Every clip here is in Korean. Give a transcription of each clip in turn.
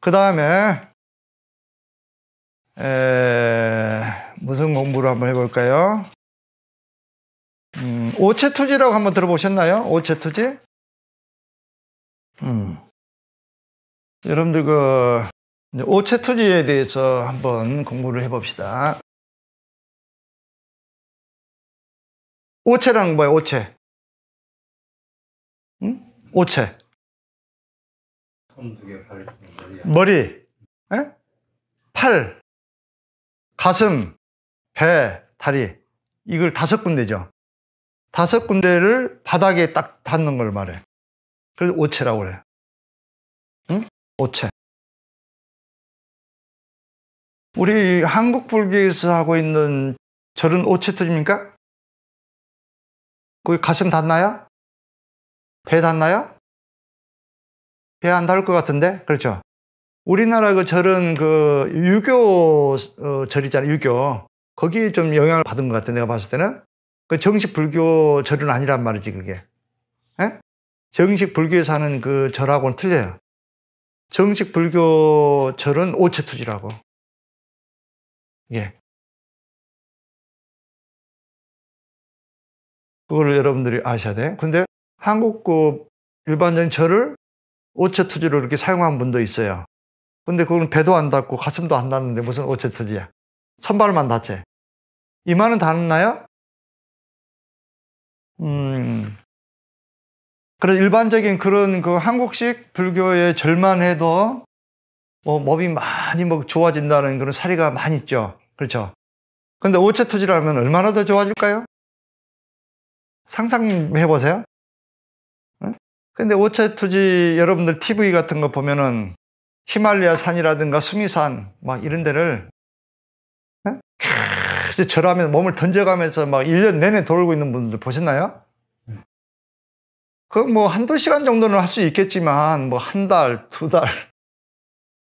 그 다음에 무슨 공부를 한번 해볼까요? 음, 오체투지라고 한번 들어보셨나요? 오체투지? 음. 여러분들 그 오체투지에 대해서 한번 공부를 해봅시다. 오체라뭐예 오체. 응? 오체. 손두개 발 머리, 에? 팔, 가슴, 배, 다리 이걸 다섯 군데죠. 다섯 군데를 바닥에 딱 닿는 걸 말해. 그래서 오체라고 그래. 응? 오체. 우리 한국 불교에서 하고 있는 절은 오체틀입니까? 거기 가슴 닿나요? 배 닿나요? 배 안 닿을 것 같은데? 그렇죠? 우리나라 그 절은 그 유교 어, 절이잖아요 유교. 거기 좀 영향을 받은 것 같아. 요 내가 봤을 때는. 그 정식 불교 절은 아니란 말이지, 그게. 에? 예? 정식 불교에서 하는 그 절하고는 틀려요. 정식 불교 절은 오체투지라고. 예. 그걸 여러분들이 아셔야 돼. 근데 한국 그 일반적인 절을 오체투지로 이렇게 사용한 분도 있어요. 근데 그건 배도 안 닿고 가슴도 안 닿는데 무슨 오체틀지야 선발만 닿지. 이마는 닿나요? 음. 그런 일반적인 그런 그 한국식 불교의 절만 해도 뭐 몸이 많이 뭐 좋아진다는 그런 사례가 많이 있죠. 그렇죠. 근데 오체투지라면 얼마나 더 좋아질까요? 상상해 보세요. 근데 오체투지 여러분들 TV 같은 거 보면은 히말리아 산이라든가 수미산 막 이런 데를 계속 절하면서 몸을 던져가면서 막 1년 내내 돌고 있는 분들 보셨나요? 그 뭐 한두 시간 정도는 할 수 있겠지만 뭐 한 달, 두 달,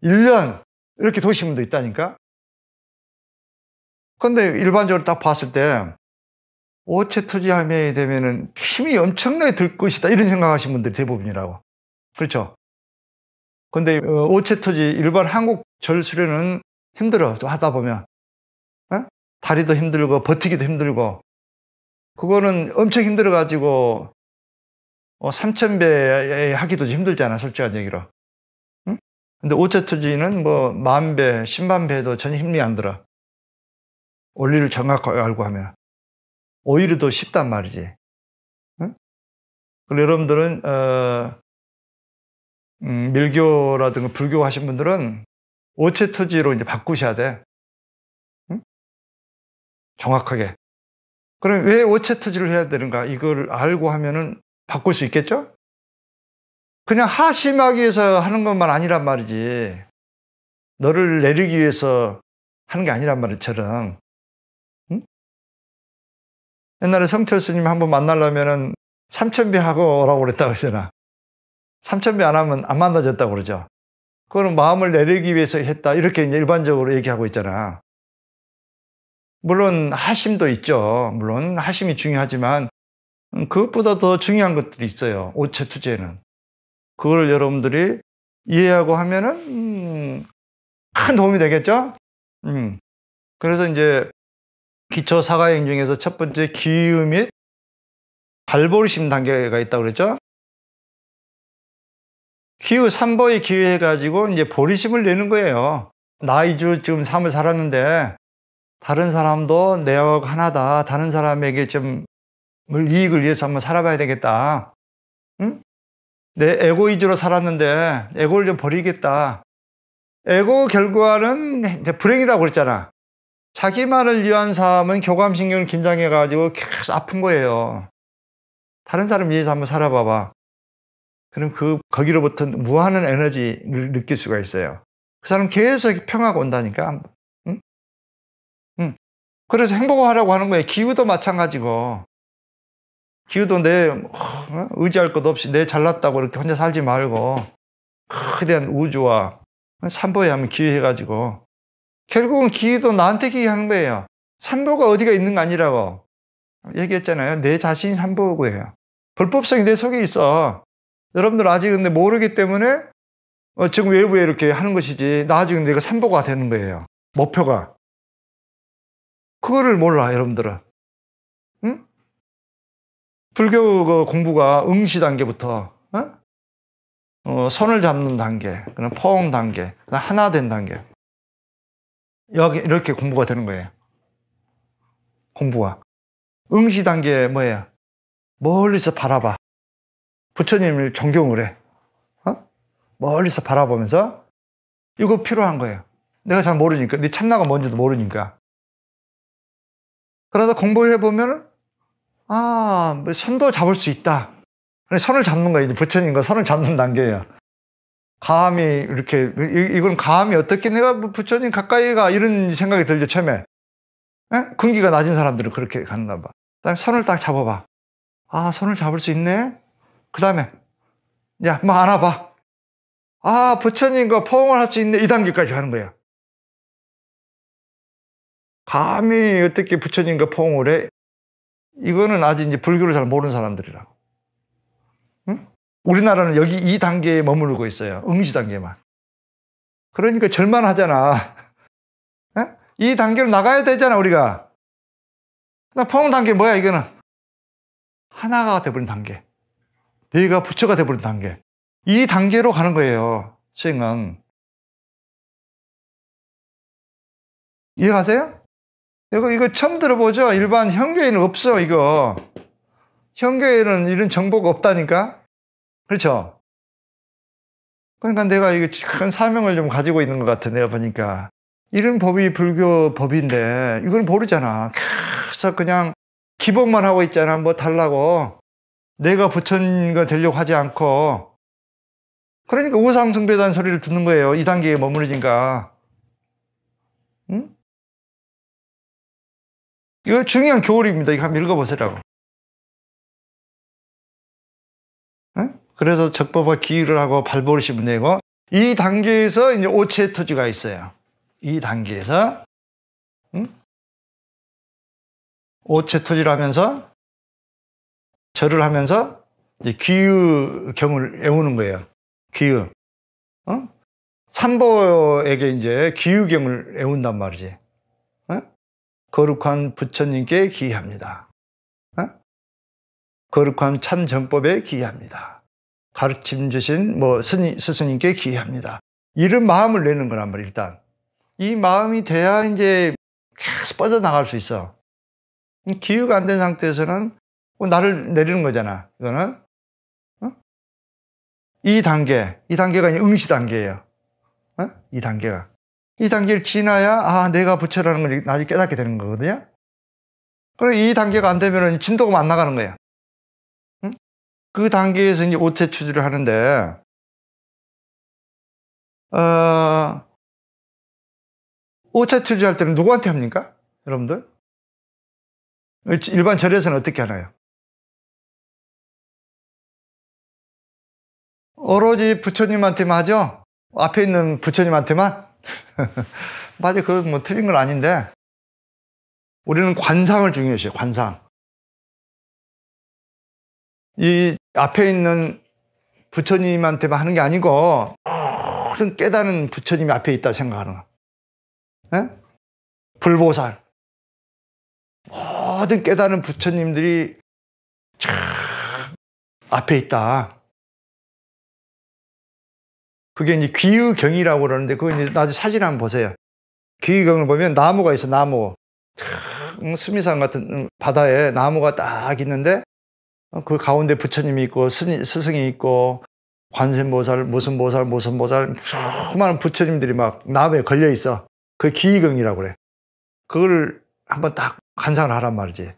1년 이렇게 도시는 분도 있다니까? 근데 일반적으로 딱 봤을 때 오체 토지하에 되면은 힘이 엄청나게 들 것이다 이런 생각하시는 분들이 대부분이라고. 그렇죠? 근데 어, 오체토지 일반 한국 절수련은 힘들어. 또 하다 보면. 어? 다리도 힘들고 버티기도 힘들고. 그거는 엄청 힘들어가지고 어, 3 0배 하기도 힘들잖아, 솔직한 얘기로. 응? 근데 오체토지는 뭐, 만 배, 십만 배도 전혀 힘이 안 들어. 원리를 정확하게 알고 하면. 오히려 더 쉽단 말이지. 응? 그럼 여러분들은, 어, 음, 밀교라든가 불교 하신 분들은 오체토지로 이제 바꾸셔야 돼. 응? 정확하게. 그럼 왜 오체토지를 해야 되는가? 이걸 알고 하면은 바꿀 수 있겠죠? 그냥 하심하기 위해서 하는 것만 아니란 말이지. 너를 내리기 위해서 하는 게 아니란 말이처럼. 응? 옛날에 성철 스님 한 번 만나려면은 삼천비 하고 오라고 그랬다고 했잖아. 삼천배 안 하면 안 만나졌다고 그러죠. 그거는 마음을 내리기 위해서 했다. 이렇게 이제 일반적으로 얘기하고 있잖아. 물론 하심도 있죠. 물론 하심이 중요하지만 음, 그것보다 더 중요한 것들이 있어요. 오체 투제는. 그거를 여러분들이 이해하고 하면은 음, 큰 도움이 되겠죠? 음. 그래서 이제 기초 사과행 중에서 첫 번째 기유 및 발버리심 단계가 있다고 그랬죠? 기후 삼보의 기회 가지고 이제 보리심을 내는 거예요. 나 이주 지금 삶을 살았는데 다른 사람도 내역 하나다. 다른 사람에게 좀 이익을 위해서 한번 살아봐야 되겠다. 응? 내 에고 이주로 살았는데 에고를 좀 버리겠다. 에고 결과는 불행이라고 그랬잖아. 자기만을 위한 삶은 교감신경을 긴장해가지고 계속 아픈 거예요. 다른 사람 위해서 한번 살아봐봐. 그럼 그 거기로부터 무한한 에너지를 느낄 수가 있어요. 그 사람 계속 평화가 온다니까. 응? 응. 그래서 행복하라고 하는 거예요. 기후도 마찬가지고. 기후도 내 어, 의지할 것도 없이 내 잘났다고 이렇게 혼자 살지 말고 거대한 우주와 산보에 하면 기회해가지고 결국은 기회도 나한테 기회하는 거예요. 산보가 어디가 있는 거 아니라고 얘기했잖아요. 내 자신이 산보고해요 불법성이 내 속에 있어. 여러분들 아직 근데 모르기 때문에 어, 지금 외부에 이렇게 하는 것이지 나중에 내가 삼보가 되는 거예요. 목표가. 그거를 몰라 여러분들은. 응? 불교 그 공부가 응시 단계부터 어? 어, 선을 잡는 단계, 그냥 포옹 단계, 그냥 하나 된 단계. 여기 이렇게 공부가 되는 거예요. 공부가. 응시 단계 뭐예요? 멀리서 바라봐. 부처님을 존경을 해. 어? 멀리서 바라보면서 이거 필요한 거예요. 내가 잘 모르니까. 네 참나가 뭔지도 모르니까. 그러다 공부해보면, 아, 뭐 선도 잡을 수 있다. 선을 잡는 거예요. 부처님과 선을 잡는 단계예요. 감이 이렇게, 이건 감이 어떻게 내가 뭐 부처님 가까이 가. 이런 생각이 들죠, 처음에. 에? 예? 근기가 낮은 사람들은 그렇게 갔나 봐. 딱 선을 딱 잡아봐. 아, 선을 잡을 수 있네? 그 다음에 야뭐번 안아봐 아 부처님과 포옹을 할 수 있는 이 단계까지 하는 거야요 감히 어떻게 부처님과 포옹을 해? 이거는 아직 이제 불교를 잘 모르는 사람들이라고 응? 우리나라는 여기 이 단계에 머무르고 있어요 응시 단계만 그러니까 절만하잖아 이단계로 나가야 되잖아 우리가 나 포옹 단계 뭐야 이거는 하나가 돼버린 단계 내가 부처가 되버린 단계. 이 단계로 가는 거예요. 수행은. 이해가세요? 이거, 이거 처음 들어보죠? 일반 현교인은 없어, 이거. 현교인은 이런 정보가 없다니까? 그렇죠? 그러니까 내가 이거큰 사명을 좀 가지고 있는 것 같아, 내가 보니까. 이런 법이 불교 법인데, 이건 모르잖아. 계속 그냥 기복만 하고 있잖아. 뭐 달라고. 내가 부처님과 되려고 하지 않고 그러니까 우상숭배단 소리를 듣는 거예요. 이 단계에 머무르니까. 응? 이거 중요한 교훈입니다. 이거 한번 읽어보세요. 응? 그래서 적법과 기유를 하고 발버리시면 되고 이 단계에서 이제 오체 토지가 있어요. 이 단계에서 응? 오체 토지를 하면서 절을 하면서 귀유경을 외우는 거예요. 귀유. 어? 삼보에게 이제 귀유경을 외운단 말이지. 어? 거룩한 부처님께 기이합니다. 어? 거룩한 참정법에 기이합니다. 가르침 주신 뭐 스님, 스님께 기이합니다. 이런 마음을 내는 거란 말이야, 일단. 이 마음이 돼야 이제 계속 뻗어나갈 수 있어. 기유가 안 된 상태에서는 어, 나를 내리는 거잖아. 이거는. 어? 이 단계, 이 단계가 응시 단계예요. 어? 이 단계가. 이 단계를 지나야 아 내가 부처라는 걸 나중에 깨닫게 되는 거거든요. 그래 이 단계가 안 되면 진도가 안 나가는 거야. 응? 그 단계에서 이제 오태 추지를 하는데 어, 오태 추지할 때는 누구한테 합니까, 여러분들? 일반 절에서는 어떻게 하나요? 오로지 부처님한테만 하죠? 앞에 있는 부처님한테만? 맞아, 그건 뭐 틀린 건 아닌데. 우리는 관상을 중요시해요, 관상. 이 앞에 있는 부처님한테만 하는 게 아니고, 모든 깨달은 부처님이 앞에 있다 생각하는 거. 예? 불보살. 모든 깨달은 부처님들이 참 앞에 있다. 그게 이제 귀유경이라고 그러는데 그거 이제 나중에 사진 한번 보세요. 귀유경을 보면 나무가 있어, 나무. 참 뭐 수미산 같은 음, 바다에 나무가 딱 있는데 어, 그 가운데 부처님이 있고 스니, 스승이 있고 관세모살, 무슨 모살, 무슨 모살 수많은 부처님들이 막 나무에 걸려 있어. 그 귀유경이라고 그래. 그걸 한번 딱 관상을 하란 말이지.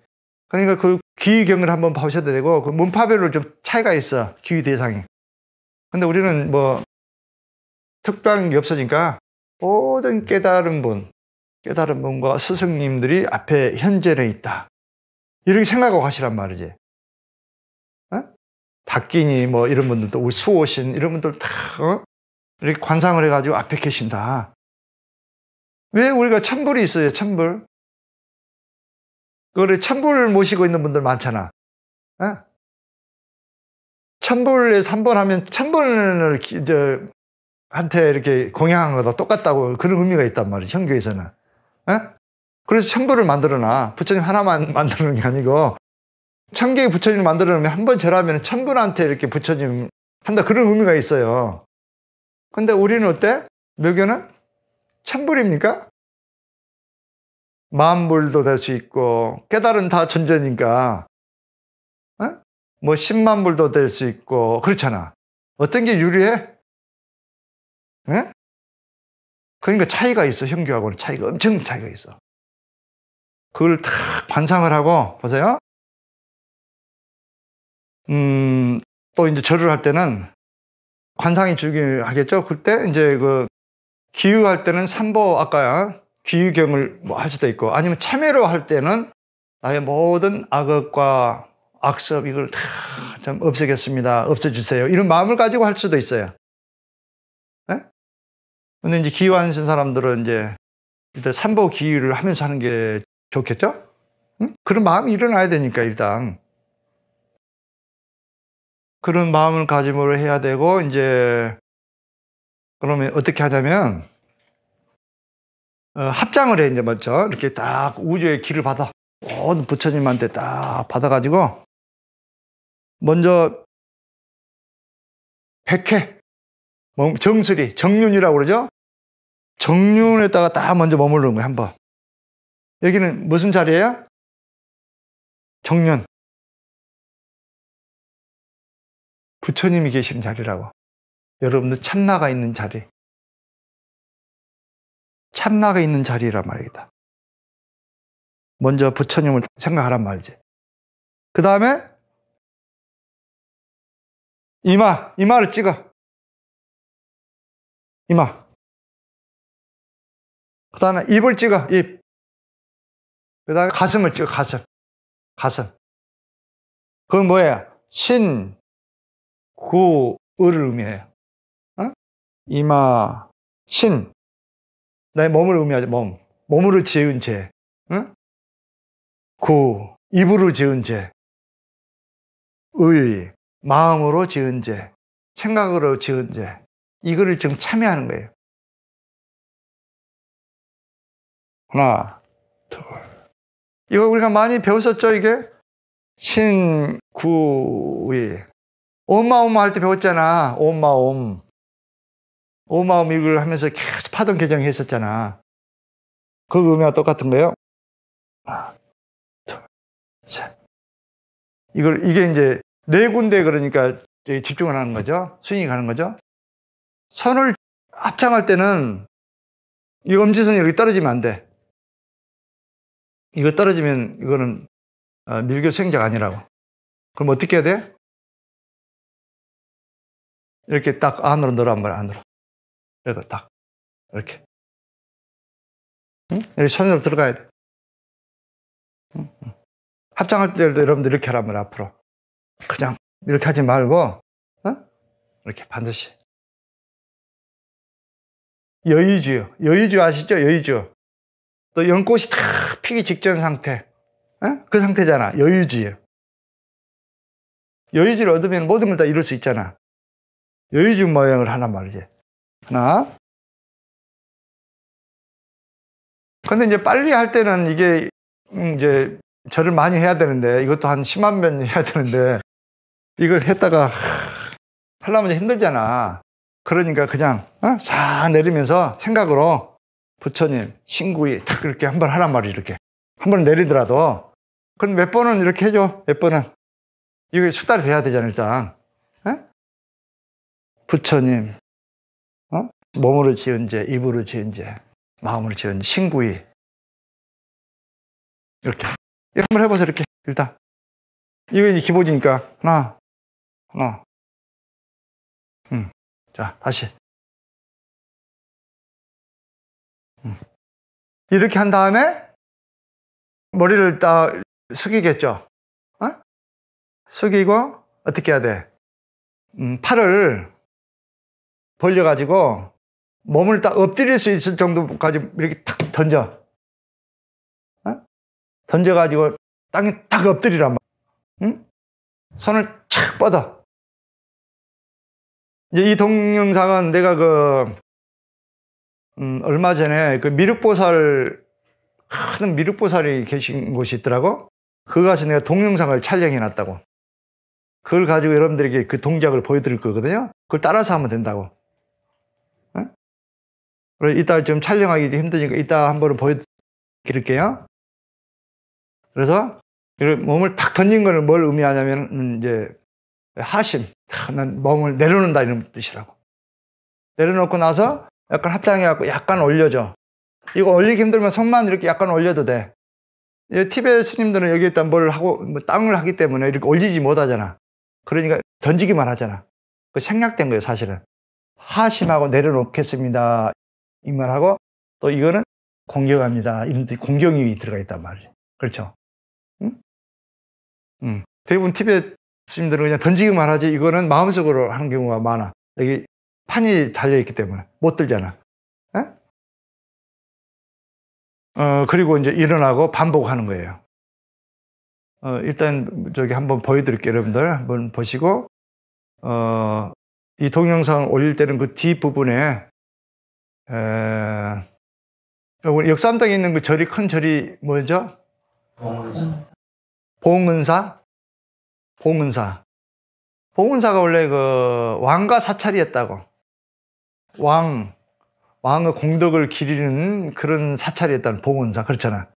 그러니까 그 귀유경을 한번 보셔도 되고 그 문파별로 좀 차이가 있어. 귀유 대상이. 근데 우리는 뭐 특별한 게 없으니까 모든 깨달은 분, 깨달은 분과 스승님들이 앞에 현재는 있다. 이렇게 생각하고 하시란 말이지. 어? 닭끼니 뭐 이런 분들도 우리 수호신 이런 분들 다 어? 이렇게 관상을 해가지고 앞에 계신다. 왜 우리가 천불이 있어요? 천불. 그걸 천불 모시고 있는 분들 많잖아. 어? 천불에서 한번 하면 천번을 한테 이렇게 공양한 거다 똑같다고 그런 의미가 있단 말이지 현교에서는 에? 예? 그래서 천부를 만들어놔 부처님 하나만 만드는 게 아니고 천 개의 부처님을 만들어놓으면 한 번 절하면 천 분한테 이렇게 부처님 한다 그런 의미가 있어요 근데 우리는 어때? 묘교는 천불입니까? 만불도 될 수 있고 깨달은 다 존재니까 에? 예? 뭐 십만불도 될 수 있고 그렇잖아 어떤 게 유리해? 예? 그러니까 차이가 있어. 형교하고는 차이가 엄청 차이가 있어. 그걸 탁 관상을 하고 보세요. 음, 또 이제 절을 할 때는 관상이 중요하겠죠. 그때 이제 그 기유할 때는 삼보 아까야 기유경을 뭐 할 수도 있고 아니면 참회로 할 때는 나의 모든 악업과 악습 이걸 다 좀 없애겠습니다. 없애주세요. 이런 마음을 가지고 할 수도 있어요. 근데 이제 기유하신 사람들은 이제 일단 삼보 기유를 하면서 하는 게 좋겠죠? 응? 그런 마음이 일어나야 되니까 일단 그런 마음을 가짐으로 해야 되고 이제 그러면 어떻게 하냐면 어, 합장을 해 이제 먼저 이렇게 딱 우주의 기를 받아 온 부처님한테 딱 받아가지고 먼저 백회 뭐, 정수리, 정륜이라고 그러죠? 정륜에다가 딱 먼저 머무르는 거예요, 한번. 여기는 무슨 자리예요? 정륜. 부처님이 계신 자리라고. 여러분들 참나가 있는 자리. 참나가 있는 자리란 말이다. 먼저 부처님을 생각하란 말이지. 그 다음에 이마, 이마를 찍어. 이마 그 다음에 입을 찍어 입그 다음에 가슴을 찍어 가슴 가슴 그건 뭐예요? 신, 구, 을 의미해요 어? 이마, 신 내 몸을 의미하죠 몸 몸으로 지은 죄 응? 구, 입으로 지은 죄 의, 마음으로 지은 죄 생각으로 지은 죄 이거를 지금 참여하는 거예요. 하나, 둘. 이거 우리가 많이 배웠었죠, 이게? 신구 위. 오마오마 할 때 배웠잖아. 오마옴. 오마옴 이걸 하면서 계속 파동 개정 했었잖아. 그 의미와 똑같은 거예요. 하나, 둘, 셋. 이걸, 이게 이제 네 군데 그러니까 집중을 하는 거죠. 스윙이 가는 거죠. 선을 합창할 때는 이 엄지선이 이렇게 떨어지면 안 돼. 이거 떨어지면 이거는 어, 밀교 생자가 아니라고. 그럼 어떻게 해야 돼? 이렇게 딱 안으로 넣으란 말이야, 안으로. 그래서 딱, 이렇게. 응? 이렇게 손으로 들어가야 돼. 응? 합장할 때도 여러분들 이렇게 하란 말이야, 앞으로. 그냥 이렇게 하지 말고, 어? 이렇게 반드시. 여의주. 여의주 아시죠? 여의주. 또 연꽃이 탁 피기 직전 상태. 에? 어? 그 상태잖아. 여의주예요. 여의주를 얻으면 모든 걸 다 이룰 수 있잖아. 여의주 모양을 하나 말이지. 하나. 근데 이제 빨리 할 때는 이게 음, 이제 절을 많이 해야 되는데 이것도 한 10만 번 해야 되는데 이걸 했다가 하려면 힘들잖아. 그러니까 그냥 어? 싹 내리면서 생각으로 부처님, 신구이 탁 이렇게 한 번 하란 말이 이렇게 한 번 내리더라도 그럼 몇 번은 이렇게 해줘. 몇 번은 이게 숙달이 돼야 되잖아 일단. 에? 어? 부처님, 어? 몸으로 지은 죄, 입으로 지은 죄, 마음으로 지은 신구이 이렇게 이렇게 한번 해보세요. 이렇게 일단 이게 거 기본이니까 하나, 하나, 음. 자, 다시. 음. 이렇게 한 다음에 머리를 딱 숙이겠죠. 어? 숙이고 어떻게 해야 돼? 음, 팔을 벌려가지고 몸을 딱 엎드릴 수 있을 정도까지 이렇게 탁 던져. 어? 던져가지고 땅에 탁 엎드리란 말이야. 응? 손을 착 뻗어. 이제 이 동영상은 내가 그, 음, 얼마 전에 그 미륵보살, 큰 미륵보살이 계신 곳이 있더라고. 그거 가서 내가 동영상을 촬영해 놨다고. 그걸 가지고 여러분들에게 그 동작을 보여드릴 거거든요. 그걸 따라서 하면 된다고. 그래, 이따 좀 촬영하기 힘드니까 이따 한번 보여드릴게요. 그래서 몸을 탁 던진 거는 뭘 의미하냐면, 이제 하심. 난 몸을 내려놓는다 이런 뜻이라고. 내려놓고 나서 약간 합당해갖고 약간 올려줘. 이거 올리기 힘들면 손만 이렇게 약간 올려도 돼. 티베 스님들은 여기 일단 뭘 하고 뭐 땅을 하기 때문에 이렇게 올리지 못하잖아. 그러니까 던지기만 하잖아. 그 생략된 거예요 사실은. 하심하고 내려놓겠습니다. 이 말하고 또 이거는 공격합니다. 이런 공격이 들어가 있단 말이지. 그렇죠? 응? 응. 대부분 티베 스님들은 그냥 던지기만 하지 이거는 마음속으로 하는 경우가 많아. 여기 판이 달려있기 때문에 못 들잖아. 에? 어, 그리고 이제 일어나고 반복하는 거예요. 어, 일단 저기 한번 보여드릴게요. 여러분들 한번 보시고, 어, 이 동영상 올릴 때는 그 뒷부분에, 에, 역삼동에 있는 그 절이 큰 절이 뭐죠? 봉은사. 봉은사? 봉은사. 봉은사가 원래 그 왕과 사찰이었다고. 왕, 왕의 공덕을 기리는 그런 사찰이었다는 봉은사. 그렇잖아.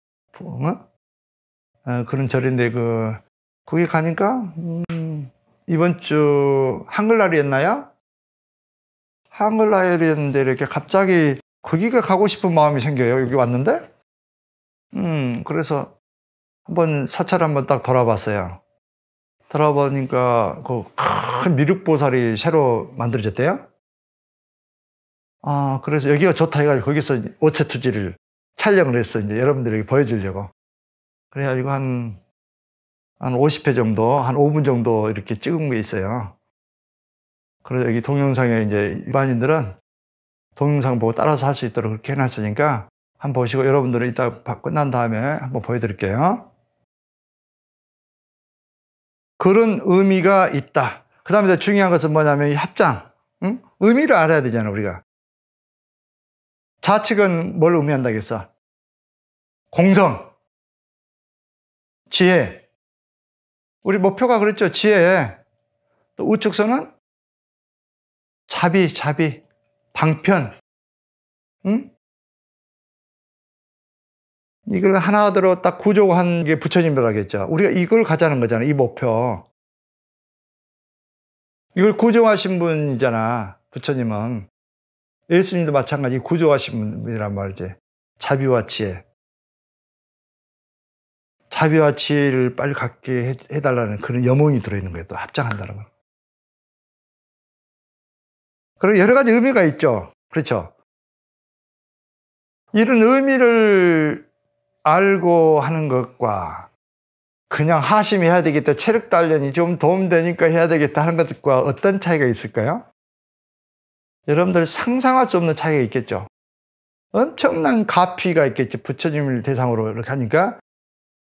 어? 어, 그런 절인데 그, 거기 가니까, 음, 이번 주 한글날이었나요? 한글날이었는데 이렇게 갑자기 거기가 가고 싶은 마음이 생겨요. 여기 왔는데? 음, 그래서 한번 사찰 한번 딱 돌아봤어요. 들어보니까 그 큰 미륵보살이 새로 만들어졌대요. 아, 그래서 여기가 좋다 해가지고 거기서 오체 투지를 촬영을 했어. 이제 여러분들에게 보여주려고. 그래가지고 한, 한 50회 정도, 한 5분 정도 이렇게 찍은 게 있어요. 그래서 여기 동영상에 이제 일반인들은 동영상 보고 따라서 할 수 있도록 그렇게 해놨으니까 한번 보시고 여러분들은 이따 끝난 다음에 한번 보여드릴게요. 그런 의미가 있다. 그 다음에 중요한 것은 뭐냐면 이 합장. 응? 의미를 알아야 되잖아, 우리가. 좌측은 뭘 의미한다겠어? 공성, 지혜. 우리 목표가 그랬죠, 지혜. 또 우측선은 자비, 자비, 방편, 응? 이걸 하나 들어 딱 구조한 게 부처님이라겠죠. 우리가 이걸 가자는 거잖아. 이 목표. 이걸 구조하신 분이잖아. 부처님은. 예수님도 마찬가지 구조하신 분이란 말이지. 자비와 지혜. 자비와 지혜를 빨리 갖게 해, 달라는 그런 염원이 들어있는 거예요. 또 합장한다는 거. 그리고 여러 가지 의미가 있죠. 그렇죠. 이런 의미를 알고 하는 것과 그냥 하심이 해야 되겠다. 체력 단련이 좀 도움되니까 해야 되겠다 하는 것과 어떤 차이가 있을까요? 여러분들 상상할 수 없는 차이가 있겠죠. 엄청난 가피가 있겠죠 부처님을 대상으로 이렇게 하니까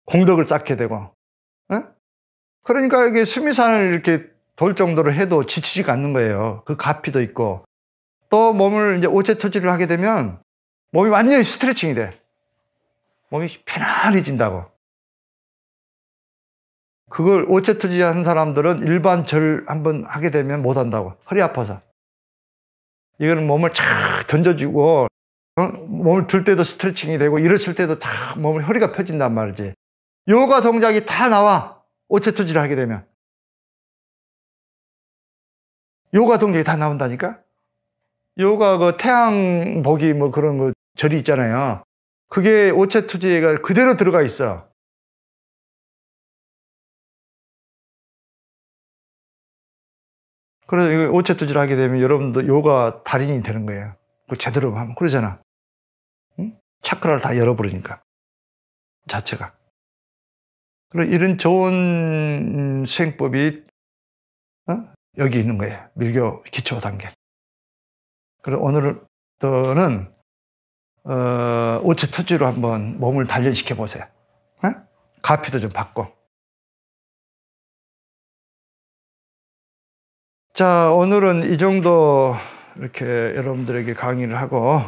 공덕을 쌓게 되고. 에? 그러니까 여기 수미산을 이렇게 돌 정도로 해도 지치지가 않는 거예요. 그 가피도 있고. 또 몸을 이제 오체토지를 하게 되면 몸이 완전히 스트레칭이 돼. 몸이 편안해진다고. 그걸 오체투지 한 사람들은 일반 절 한번 하게 되면 못 한다고. 허리 아파서. 이거는 몸을 착 던져주고, 어? 몸을 들 때도 스트레칭이 되고, 일었을 때도 다 몸을 허리가 펴진단 말이지. 요가 동작이 다 나와. 오체투지를 하게 되면. 요가 동작이 다 나온다니까? 요가 그태양복이뭐 그런 거 절이 있잖아요. 그게 오차 투지가 그대로 들어가 있어. 그래서 이 오차 투지를 하게 되면 여러분도 요가 달인이 되는 거예요. 그 제대로 하면 그러잖아. 응? 차크라를 다 열어버리니까 자체가. 그리 이런 좋은 수행법이 어? 여기 있는 거예요. 밀교 기초 단계. 그리고 오늘부 어, 오체 터지로 한번 몸을 단련시켜 보세요. 네? 가피도 좀 받고. 자, 오늘은 이 정도 이렇게 여러분들에게 강의를 하고,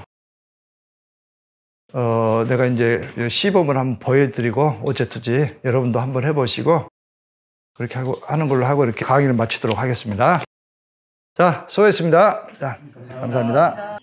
어, 내가 이제 시범을 한번 보여드리고, 오체터지 여러분도 한번 해보시고, 그렇게 하고, 하는 걸로 하고, 이렇게 강의를 마치도록 하겠습니다. 자, 수고했습니다. 자, 감사합니다. 감사합니다.